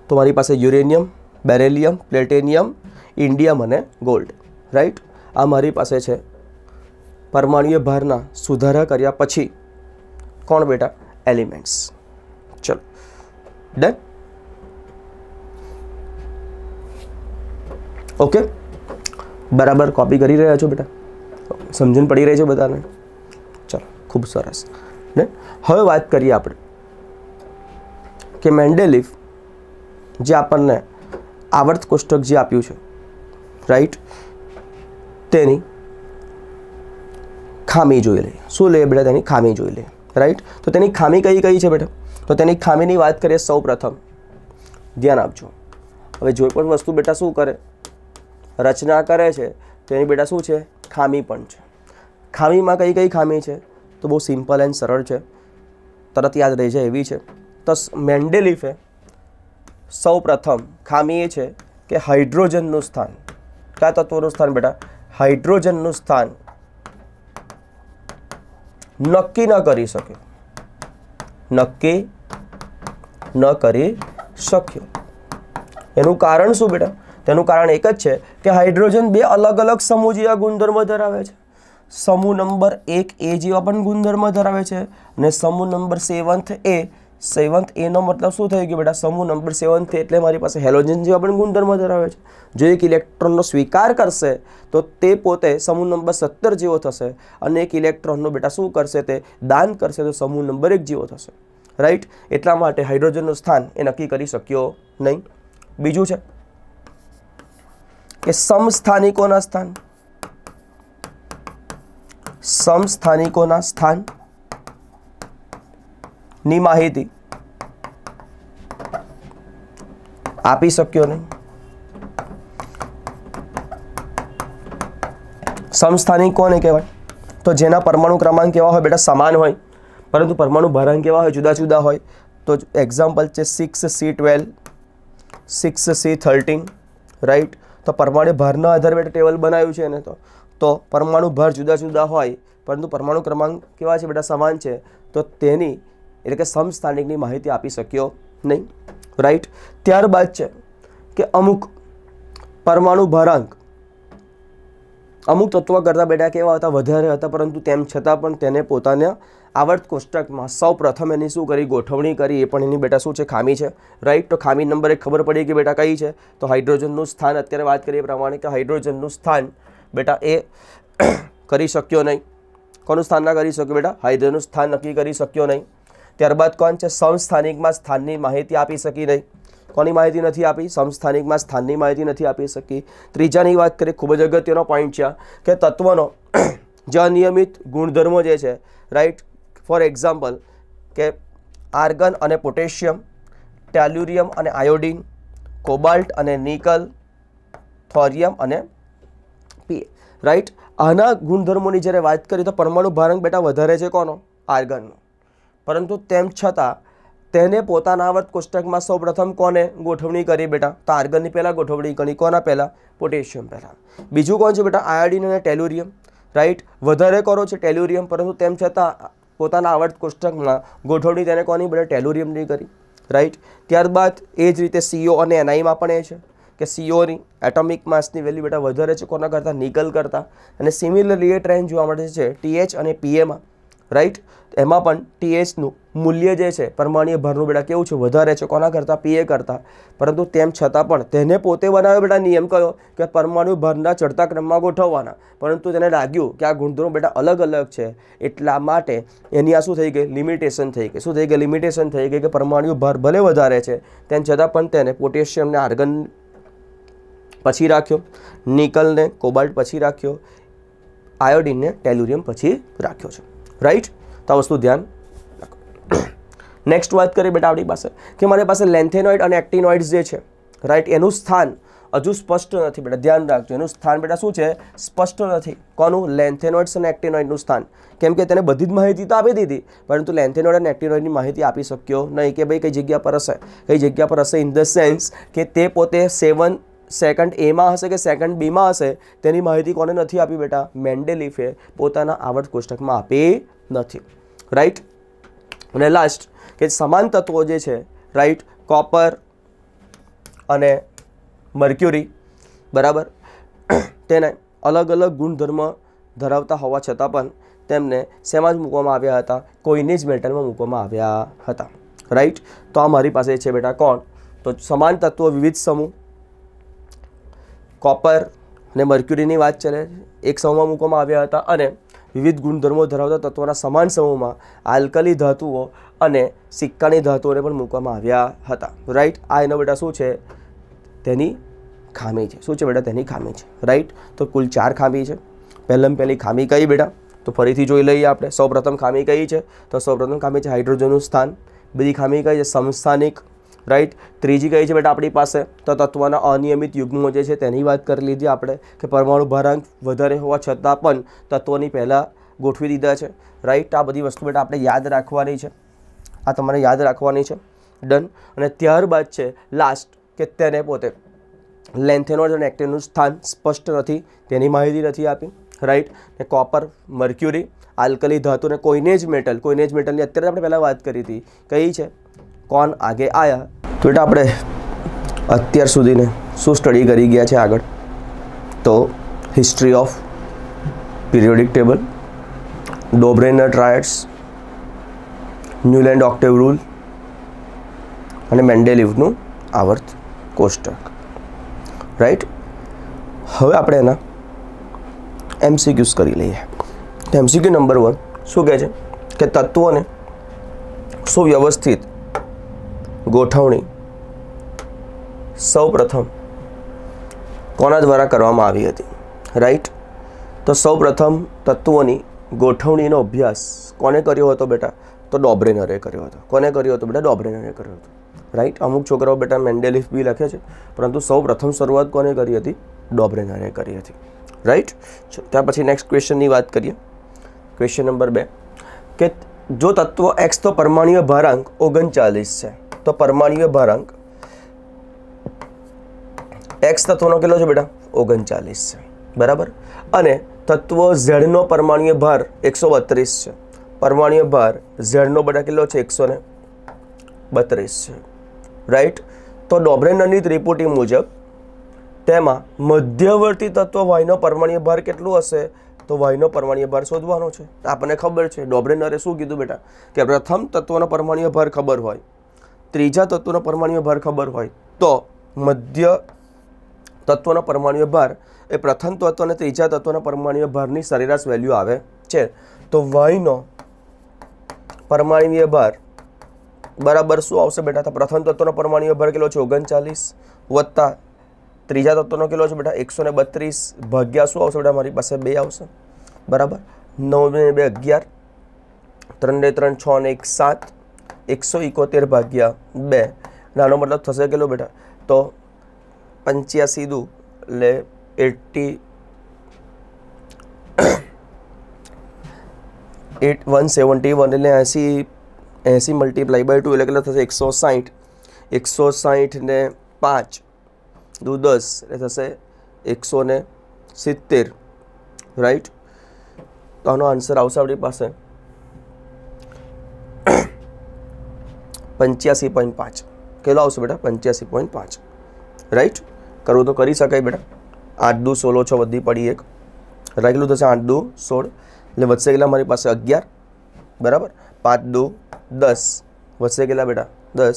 तुम्हारी पास uranium beryllium platinum indium gold right आ मरी पास है પરમાણુય ભારના સુધારા કર્યા પછી કોણ બેટા એલિમેન્ટ્સ ચલો ડન ઓકે બરાબર કોપી કરી રહ્યા છો બેટા સમજણ પડી રહી છે બધાને ચલો ખૂબ સરસ ને હવે વાત કરીએ આપણે કે મેન્ડેલિફ જે આપણને આવર્ત કોષ્ટક જે આપ્યું છે રાઈટ તેની ખામી જોઈ લે શું લે બેટા તેની ખામી જોઈ લે રાઈટ તો તેની ખામી કઈ કઈ છે બેટા તો તેની ખામીની વાત કરીએ સૌ પ્રથમ ધ્યાન આપજો હવે કોઈ પણ વસ્તુ બેટા શું કરે રચના કરે છે તેની બેટા શું છે ખામી પણ છે ખામીમાં કઈ કઈ ખામી છે તો બહુ સિમ્પલ એન્ડ સરળ છે તરત યાદ રહી જાય એવી છે તો મેન્ડેલિફે સૌ પ્રથમ ખામી એ છે કે હાઇડ્રોજનનું સ્થાન કયા તત્વોનું સ્થાન બેટા હાઇડ્રોજનનું સ્થાન નક્કી ન કરી શક્યો નક્કી ન કરી શક્યો એનું કારણ શું બેટા તેનું કારણ એક જ છે કે હાઇડ્રોજન બે અલગ અલગ સમૂહ જેવા ગુણધર્મો ધરાવે છે સમૂહ નંબર એક એ જેવા પણ ગુણધર્મ ધરાવે છે અને સમૂહ નંબર સેવન્થ એ સેવન્થ એનો મતલબ શું થયું ગયો બેટા સમૂહ નંબર સેવન્થ એટલે મારી પાસે હેલોજન જેવા પણ ગુણધર્મો ધરાવે છે જો એક ઇલેક્ટ્રોનનો સ્વીકાર કરશે તો તે પોતે સમૂહ નંબર સત્તર જેવો થશે અને એક ઇલેક્ટ્રોનનો બેટા શું કરશે તે દાન કરશે તો સમૂહ નંબર એક જેવો થશે રાઈટ એટલા માટે હાઇડ્રોજનનું સ્થાન એ નક્કી કરી શક્યો નહીં બીજું છે કે સમસ્થાનિકોના સ્થાન સમસ્થાનિકોના સ્થાન ની માહિતી આપી શક્યો નહીં સમસ્થાનિક કોને કહેવાય તો જેના પરમાણુ ક્રમાંક કેવા હોય બેટા સમાન હોય પરંતુ પરમાણુ ભરાંક કેવા હોય જુદા જુદા હોય તો એક્ઝામ્પલ છે six C twelve six C thirteen right તો પરમાણુ ભારના આધારે બેટા ટેબલ બનાવ્યું છે એને તો તો પરમાણુ ભર જુદા જુદા હોય પરંતુ પરમાણુ ક્રમાંક કેવા છે બેટા સમાન છે તો તેની એટલે કે સમસ્થાનિકની માહિતી આપી શક્યો નહીં રાઈટ ત્યારબાદ છે કે અમુક પરમાણુ ભારાંક અમુક તત્વો કરતાં બેટા કેવા હતા વધારે હતા પરંતુ તેમ છતાં પણ તેને પોતાના આવર્ત કોષ્ટકમાં સૌ પ્રથમ એની શું કરી ગોઠવણી કરી એ પણ એની બેટા શું છે ખામી છે રાઈટ તો ખામી નંબર એક ખબર પડી કે બેટા કઈ છે તો હાઇડ્રોજનનું સ્થાન અત્યારે વાત કરીએ પ્રમાણે કે હાઇડ્રોજનનું સ્થાન બેટા એ કરી શક્યો નહીં કોનું સ્થાન ના કરી શક્યો બેટા હાઇડ્રોજનનું સ્થાન નક્કી કરી શક્યો નહીં ત્યારબાદ કોણ છે સમસ્થાનિકમાં સ્થાનની માહિતી આપી શકી નહીં કોની માહિતી નથી આપી સમસ્થાનિકમાં સ્થાનની માહિતી નથી આપી શકી ત્રીજાની વાત કરીએ ખૂબ જ અગત્યનો પોઈન્ટ છે કે તત્વનો જે અનિયમિત ગુણધર્મો જે છે રાઈટ ફોર એક્ઝામ્પલ કે આર્ગન અને પોટેશિયમ ટેલ્યુરિયમ અને આયોડિન કોબાલ્ટ અને નિકલ થોરિયમ અને પી રાઈટ આના ગુણધર્મોની જ્યારે વાત કરીએ તો પરમાણુ ભારંગ બેટા વધારે છે કોનો આર્ગનનો પરંતુ તેમ છતાં તેને પોતાના આવર્ત કોષ્ટકમાં સૌપ્રથમ કોને ગોઠવણી કરી બેટા તો આર્ગનની પહેલાં ગોઠવણી કરી કોના પહેલાં પોટેશિયમ પહેલાં બીજું કોણ છે બેટા આયોડિન અને ટેલ્યુરિયમ રાઈટ વધારે કરો છે ટેલ્યુરિયમ પરંતુ તેમ છતાં પોતાના આવર્ત કોષ્ટકમાં ગોઠવણી તેને કોની બેટા ટેલ્યુરિયમની કરી રાઈટ ત્યારબાદ એ જ રીતે સીઓ અને એનઆઈમાં પણ એ છે કે સીઓની એટોમિક માસની વેલ્યુ બેટા વધારે છે કોના કરતાં નિકલ કરતાં અને સિમિલરલી એ ટ્રેન્ડ જોવા મળે છે ટીએચ અને પીએમાં રાઈટ એમાં પણ ટીએચનું મૂલ્ય જે છે પરમાણીય ભારનું બેટા કેવું છે વધારે છે કોના કરતાં પીએ કરતાં પરંતુ તેમ છતાં પણ તેને પોતે બનાવ્યો બેટા નિયમ કયો કે પરમાણુ ભારના ચડતા ક્રમમાં ગોઠવવાના પરંતુ તેને લાગ્યું કે આ ગુણધર્મો બેટા અલગ અલગ છે એટલા માટે એની આ શું થઈ ગઈ લિમિટેશન થઈ ગઈ શું થઈ ગઈ લિમિટેશન થઈ ગઈ કે પરમાણુ ભાર ભલે વધારે છે તેમ છતાં પણ તેને પોટેશિયમને આર્ગન પછી રાખ્યો નિકલને કોબાલ્ટ પછી રાખ્યો આયોડિનને ટેલ્યુરિયમ પછી રાખ્યો છે રાઈટ તો આ વસ્તુ ધ્યાન નેક્સ્ટ વાત કરીએ બેટા આપણી પાસે કે મારી પાસે લેન્થેનોઇડ અને એક્ટિનોઇડ્સ જે છે રાઈટ એનું સ્થાન હજુ સ્પષ્ટ નથી બેટા ધ્યાન રાખજો એનું સ્થાન બેટા શું છે સ્પષ્ટ નથી કોનું લેન્થેનોઇડ્સ અને એક્ટિનોઇડનું સ્થાન કેમ કે તેને બધી જ માહિતી તો આપી દીધી પરંતુ લેન્થેનોઇડ અને એક્ટિનોઇડની માહિતી આપી શક્યો નહીં કે ભાઈ કઈ જગ્યા પર હશે કઈ જગ્યા પર હશે ઇન ધ સેન્સ કે તે પોતે સેવન સેકન્ડ એમાં હશે કે સેકન્ડ બીમાં હશે તેની માહિતી કોને નથી આપી બેટા મેન્ડેલિફે પોતાના આવડત કોષ્ટકમાં આપી નથી રાઈટ અને લાસ્ટ કે સમાન તત્વો જે છે રાઈટ કોપર અને મર્ક્યુરી બરાબર તેને અલગ અલગ ગુણધર્મ ધરાવતા હોવા છતાં પણ તેમને શેમાં જ મૂકવામાં આવ્યા હતા કોઈને જ મેટલમાં મૂકવામાં આવ્યા હતા રાઈટ તો આ મારી પાસે છે બેટા કોણ તો સમાન તત્વો વિવિધ સમૂહ કોપર અને મર્ક્યુરીની વાત ચાલે એક સમૂહમાં મૂકવામાં આવ્યા હતા અને વિવિધ ગુણધર્મો ધરાવતા તત્વોના સમાન સમૂહમાં આલ્કલી ધાતુઓ અને સિક્કાની ધાતુઓને પણ મૂકવામાં આવ્યા હતા રાઈટ આ એનો બેટા શું છે તેની ખામી છે શું છે બેટા તેની ખામી છે રાઈટ તો કુલ ચાર ખામી છે પહેલાં પહેલી ખામી કઈ બેટા તો ફરીથી જોઈ લઈએ આપણે સૌપ્રથમ ખામી કઈ છે તો સૌપ્રથમ ખામી છે હાઇડ્રોજનનું સ્થાન બીજી ખામી કઈ છે સંસ્થાનિક રાઈટ ત્રીજી કઈ છે બેટા આપણી પાસે તો તત્વના અનિયમિત યુગ્મો જે છે તેની વાત કરી લીધી આપણે કે પરમાણુ ભારાંક વધારે હોવા છતાં પણ તત્વોની પહેલાં ગોઠવી દીધા છે રાઈટ આ બધી વસ્તુ બેટા આપણે યાદ રાખવાની છે આ તમારે યાદ રાખવાની છે ડન અને ત્યારબાદ છે લાસ્ટ કે તેને પોતે લેન્થેનોડ અને એક્ટેનનું સ્થાન સ્પષ્ટ નથી તેની માહિતી નથી આપી રાઈટ ને કોપર મર્ક્યુરી આલ્કલી ધાતુને કોઈને જ મેટલ કોઈને જ મેટલની અત્યારે આપણે પહેલાં વાત કરી હતી કઈ છે કોણ આગે આયા તો બેટા આપણે અત્યાર સુધીને શું સ્ટડી કરી ગયા છે આગળ તો history of periodic table Dobereiner triads Newland octave rule અને મેન્ડેલિવનું આવર્ત કોષ્ટક રાઈટ હવે આપણે એના એમસીક્યુઝ કરી લઈએ એમસીક્યુ નંબર વન શું કહે છે કે તત્વોને સુવ્યવસ્થિત ગોઠવણી સૌ પ્રથમ કોના દ્વારા કરવામાં આવી હતી રાઈટ તો સૌ પ્રથમ તત્વોની ગોઠવણીનો અભ્યાસ કોને કર્યો હતો બેટા તો ડોબ્રેનરે કર્યો હતો કોને કર્યો હતો બેટા ડોબ્રેનરે કર્યો હતો રાઈટ અમુક છોકરાઓ બેટા મેન્ડેલિફ બી લખે છે પરંતુ સૌ પ્રથમ શરૂઆત કોને કરી હતી ડોબ્રેનરે કરી હતી રાઈટ ત્યાર પછી નેક્સ્ટ ક્વેશ્ચનની વાત કરીએ ક્વેશ્ચન નંબર બે કે જો તત્વ તો પરમાણીય ભારાંક ઓગણચાલીસ છે તો પરમાણ્વીય ભારાંક એક્સ તત્વનો કેટલો છે બેટા ઓગણચાલીસ છે બરાબર અને તત્વ ઝેડનો પરમાણ્વીય ભાર એકસો બત્રીસ છે પરમાણ્વીય ભાર ઝેડનો બેટા કેટલો છે એકસો ને બત્રીસ છે રાઈટ તો ડોબ્રેનરની ત્રિપુટી મુજબ તેમાં મધ્યવર્તી તત્વ વાયનો પરમાણીય ભાર કેટલું હશે તો વાયનો પરમાણીય ભાર શોધવાનો છે આપણને ખબર છે ડોબ્રેનરે શું કીધું બેટા કે પ્રથમ તત્વનો પરમાણીય ભાર ખબર હોય ત્રીજા તત્વનો પરમાણ્વીય ભાર ખબર હોય તો મધ્ય તત્વનો પરમાણ્વીય ભાર એ પ્રથમ તત્વ અને ત્રીજા તત્વના પરમાણ્વીય ભારની સરેરાશ વેલ્યુ આવે છે તો વાયનો પરમાણ્વીય ભાર બરાબર શું આવશે બેટા તો પ્રથમ તત્વનો પરમાણ્વીય ભાર કેટલો છે ઓગણચાલીસ વત્તા ત્રીજા તત્વનો કેટલો છે બેટા એકસો ને બત્રીસ ભાગ્યા શું આવશે બેટા મારી પાસે બે આવશે બરાબર નવ ને બે અગિયાર ત્રણ ને ત્રણ છ ને એક સાત એકસો એકોતેર ભાગ્યા બે નાનો મતલબ થશે કેટલો બેટા તો પંચ્યાસી દુ એટલે eighty eight one seventy one એટલે એંસી એંસી મલ્ટીપ્લાય બાય ટુ એટલે કેટલા થશે એકસો સાઠ એકસો સાઠ ને પાંચ દુ દસ એટલે થશે એકસો ને સિત્તેર રાઈટ તો આનો આન્સર આવશે આપણી પાસે 85.5 केलो આવશે બેટા 85.5 राइट करो तो કરી શકાય બેટા 8 2 16 છો વધી પડી એક રાગલું થશે 8 2 16 એટલે વધશે કેલા મારી પાસે 11 बराबर 5 2 10 વધશે કેલા બેટા 10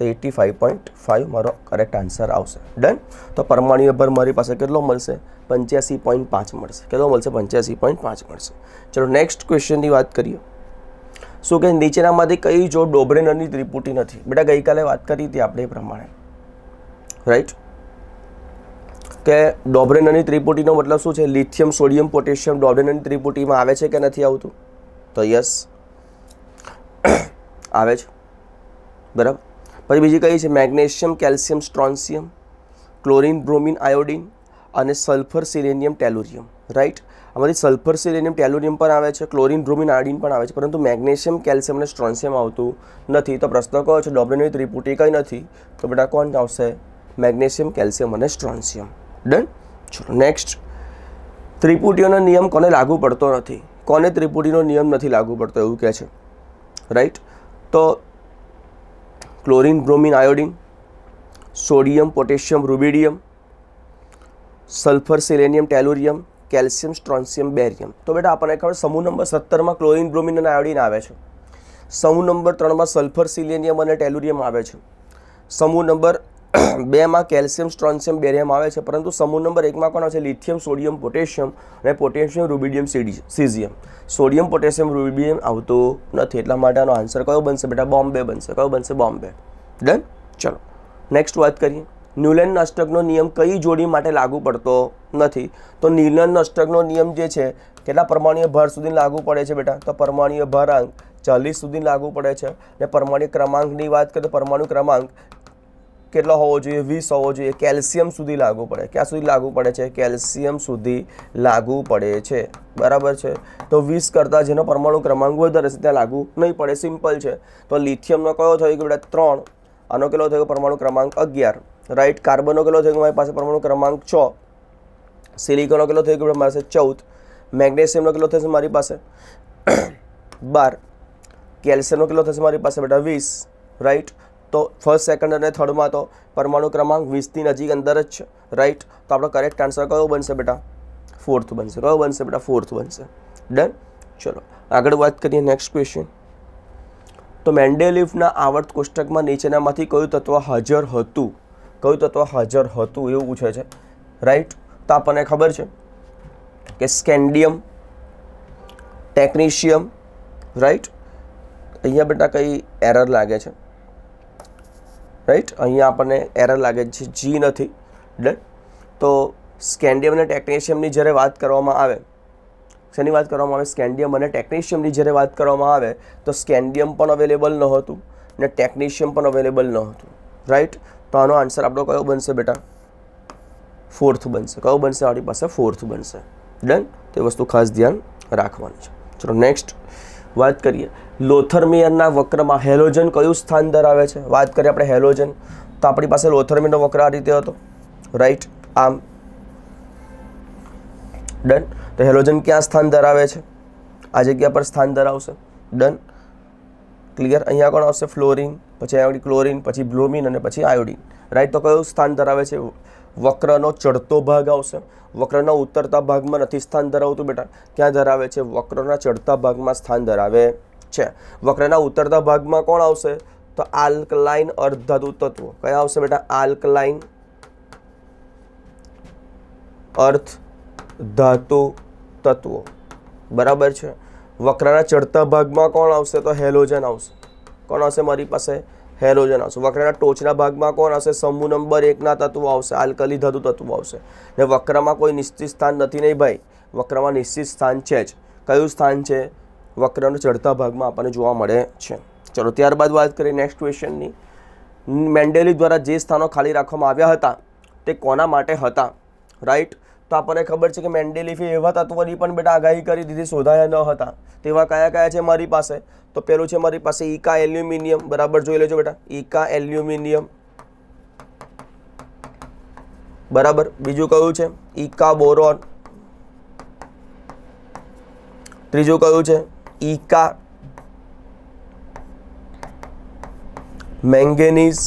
તો 85.5 મારો करेक्ट આન્સર આવશે डन તો પરમાણ્ય પર મારી પાસે કેટલો મળશે 85.5 મળશે કેટલો મળશે 85.5 મળશે ચલો નેક્સ્ટ ક્વેશ્ચન ની વાત કરીએ શું કે નીચેનામાંથી કઈ જો ડોબરેનરની ત્રિપુટી નથી બેટા ગઈકાલે વાત કરી હતી આપણે એ પ્રમાણે રાઈટ કે ડોબરેનરની ત્રિપુટીનો મતલબ શું છે લિથિયમ સોડિયમ પોટેશિયમ ડોબરેનરની ત્રિપુટીમાં આવે છે કે નથી આવતું તો યસ આવે છે બરાબર પછી બીજી કઈ છે magnesium calcium strontium chlorine bromine iodine અને સલ્ફર સિરેનિયમ ટેલોરિયમ રાઈટ આમાંથી સલ્ફર સેલેનિયમ ટેલોનિયમ પણ આવે છે ક્લોરિન રૂમિન આયોડિન પણ આવે છે પરંતુ મેગ્નેશિયમ કેલ્શિયમ અને સ્ટ્રોન્શિયમ આવતું નથી તો પ્રશ્ન કહો છો ડોબ્લેની ત્રિપુટી કંઈ નથી તો બેટા કોણ આવશે મેગ્નેશિયમ કેલ્શિયમ અને સ્ટ્રોન્સિયમ ડન ચલો નેક્સ્ટ ત્રિપુટીઓનો નિયમ કોને લાગુ પડતો નથી કોને ત્રિપુટીનો નિયમ નથી લાગુ પડતો એવું કહે છે રાઈટ તો chlorine bromine iodine sodium potassium rubidium sulphur selenium tellurium calcium strontium barium તો બેટા આપણને ખબર સમૂહ નંબર સત્તરમાં ક્લોરિન બ્રોમિન અને આયોડિન આવે છે સમૂહ નંબર ત્રણમાં સલ્ફર સિલિનિયમ અને ટેલુરિયમ આવે છે સમૂહ નંબર બેમાં કેલ્શિયમ સ્ટ્રોન્સિયમ બેરિયમ આવે છે પરંતુ સમૂહ નંબર એકમાં કોણ આવે છે લિથિયમ સોડિયમ પોટેશિયમ અને potassium rubidium caesium sodium potassium rubidium આવતું નથી એટલા માટેનો આન્સર કયો બનશે બેટા બોમ્બે બનશે કયો બનશે બોમ્બે ડન ચલો નેક્સ્ટ વાત કરીએ ન્યુલેન્ડ અષ્ટકનો નિયમ કઈ જોડી માટે લાગુ પડતો નથી તો ન્યુલેન્ડ અષ્ટકનો નિયમ જે છે કેટલા પરમાણુય ભર સુધી લાગુ પડે છે બેટા તો પરમાણુય અંક ચાલીસ સુધી લાગુ પડે છે અને પરમાણુ ક્રમાંકની વાત કરીએ તો પરમાણુ ક્રમાંક કેટલો હોવો જોઈએ વીસ હોવો જોઈએ કેલ્શિયમ સુધી લાગુ પડે ક્યાં સુધી લાગુ પડે છે કેલ્શિયમ સુધી લાગુ પડે છે બરાબર છે તો વીસ કરતાં જેનો પરમાણુ ક્રમાંક વધારે છે ત્યાં લાગુ નહીં પડે સિમ્પલ છે તો લિથિયમનો કયો થયો કે બેટા ત્રણ આનો કેટલો થયો પરમાણુ ક્રમાંક અગિયાર રાઈટ કાર્બનનો કેટલો થયો મારી પાસે પરમાણુ ક્રમાંક છ સિલિકોનો કેટલો થયો કે મારી પાસે ચૌદ મેગ્નેશિયમનો કેટલો થશે મારી પાસે બાર કેલ્શિયમનો કેટલો થશે મારી પાસે બેટા વીસ રાઈટ તો ફર્સ્ટ સેકન્ડ અને થર્ડમાં તો પરમાણુ ક્રમાંક વીસની નજીક અંદર જ છે રાઈટ તો આપણો કરેક્ટ આન્સર કયો બનશે બેટા ફોર્થ બનશે કયો બનશે બેટા ફોર્થ બનશે ડન ચલો આગળ વાત કરીએ નેક્સ્ટ ક્વેશ્ચન તો મેન્ડેલિફના આવર્ત કોષ્ટકમાં નીચેનામાંથી કયું તત્વ હાજર હતું કયું તત્વ હાજર હતું એવું પૂછે છે રાઈટ તો આપણને ખબર છે કે સ્કેન્ડિયમ ટેકનિશિયમ રાઈટ અહીંયા બેટા કઈ એરર લાગે છે રાઈટ અહીંયા આપણને એરર લાગે છે જી નથી ડન તો સ્કેન્ડિયમ અને ટેકનેશિયમની જ્યારે વાત કરવામાં આવે શેની વાત કરવામાં આવે સ્કેન્ડિયમ અને ટેકનિશિયમની જ્યારે વાત કરવામાં આવે તો સ્કેન્ડિયમ પણ અવેલેબલ નહોતું ને ટેકનેશિયમ પણ અવેલેબલ નહોતું રાઈટ તો આનો આન્સર આપણો કયો બનશે બેટા ફોર્થ બનશે કયો બનશે આપણી પાસે ફોર્થ બનશે ડન તે વસ્તુ ખાસ ધ્યાન રાખવાનું છે ચલો નેક્સ્ટ વાત કરીએ લોથરમિયરના વક્રમાં હેલોજન કયું સ્થાન ધરાવે છે વાત કરીએ આપણે હેલોજન તો આપણી પાસે લોથરમીનો વક્ર આ રીતે હતો રાઈટ આમ ડન તો હેલોજન ક્યાં સ્થાન ધરાવે છે આ જગ્યા પર સ્થાન ધરાવશે ડન ક્લિયર અહીંયા કોણ આવશે ફ્લોરિન પછી આગળ ક્લોરિન પછી બ્લોમિન અને પછી આયોડિન રાઈટ તો કયું સ્થાન ધરાવે છે વક્રનો ચડતો ભાગ આવશે વક્રના ઉતરતા ભાગમાં નથી સ્થાન ધરાવતું બેટા ક્યાં ધરાવે છે વક્રના ચડતા ભાગમાં સ્થાન ધરાવે છે વક્રના ઉતરતા ભાગમાં કોણ આવશે તો આલ્કલાઇન અર્ધાતુ તત્વો કયા આવશે બેટા આલ્કલાઇન અર્થ ધાતુ તત્વો બરાબર છે વક્રના ચડતા ભાગમાં કોણ આવશે તો હેલોજન આવશે કોણ આવશે મારી પાસે હેલોજન આવશે વક્રાના ટોચના ભાગમાં કોણ આવશે સમૂહ નંબર એકના તત્વો આવશે આલ્કલી ધાતુ તત્વો આવશે ને વક્રમાં કોઈ નિશ્ચિત સ્થાન નથી નહીં ભાઈ વક્રમાં નિશ્ચિત સ્થાન છે જ કયું સ્થાન છે વક્રના ચડતા ભાગમાં આપણને જોવા મળે છે ચલો ત્યારબાદ વાત કરીએ નેક્સ્ટ ક્વેશ્ચનની મેન્ડેલી દ્વારા જે સ્થાનો ખાલી રાખવામાં આવ્યા હતા તે કોના માટે હતા રાઈટ તો આપણને ખબર છે કે મેન્ડેલીફે એવા તત્વોની પણ બેટા આગાહી કરી દીધી શોધાયા ન હતા તેવા કયા કયા છે મારી પાસે તો પેલું છે મારી પાસે ઈકા એલ્યુમિનિયમ બરાબર જોઈ લેજો બેટા ઈકા એલ્યુમિનિયમ બરાબર બીજું કયું છે ઈકા બોરોન ત્રીજું કયું છે ઇકા મેંગેનીઝ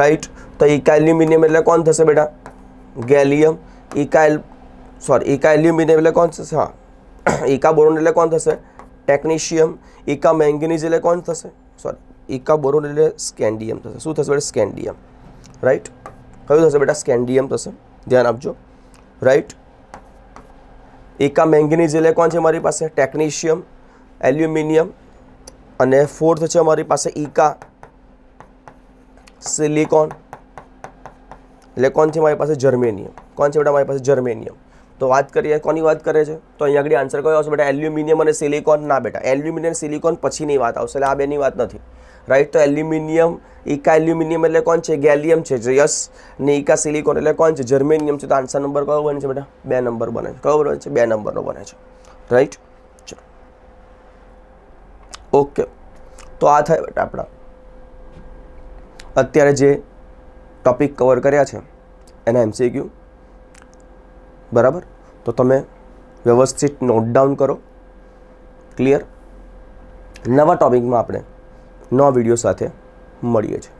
રાઈટ તો ઇકાઇલ્યુમિનિયમ એટલે કોણ થશે બેટા ગેલિયમ ઇકાઇલ સોરી ઇકાઇલ્યુમિનિયમ એટલે કોણ થશે હા ઇકા બોરોન એટલે કોણ થશે ટેકનિશિયમ ઇકા મેંગેનીઝ એટલે કોણ થશે સોરી ઇકા બોરોન એટલે સ્કેન્ડિયમ થશે શું થશે બેટા સ્કેન્ડિયમ રાઈટ કયું થશે બેટા સ્કેન્ડિયમ થશે ધ્યાન આપજો રાઈટ એકા મેંગેનીઝ એટલે કોણ છે મારી પાસે ટેકનિશિયમ એલ્યુમિનિયમ અને ફોર્થ છે અમારી પાસે ઇકા સિલિકોન એટલે કોણ છે મારી પાસે જર્મેનિયમ કોણ છે બેટા મારી પાસે જર્મેનિયમ તો વાત કરીએ કોની વાત કરે છે તો અહીંયા આગળ આન્સર કયો આવશે બેટા એલ્યુમિનિયમ અને સિલિકોન ના બેટા એલ્યુમિનિયમ સિલિકોન પછીની વાત આવશે એટલે આ બેની વાત નથી રાઈટ તો એલ્યુમિનિયમ ઇકા એલ્યુમિનિયમ એટલે કોણ છે ગેલિયમ છે યસ ને ઇકા સિલિકોન એટલે કોણ છે જર્મેનિયમ છે તો આન્સર નંબર કયો બને છે બેટા બે નંબર બને છે કયો બને છે બે નંબરનો બને છે રાઈટ ચલો ઓકે તો આ થાય બેટા આપણા અત્યારે જે ટોપિક કવર કર્યા છે એના એમસીક્યુ બરાબર તો તમે વ્યવસ્થિત નોટ ડાઉન કરો ક્લિયર નવા ટોપિકમાં આપણે નવા વિડીયો સાથે મળીએ છીએ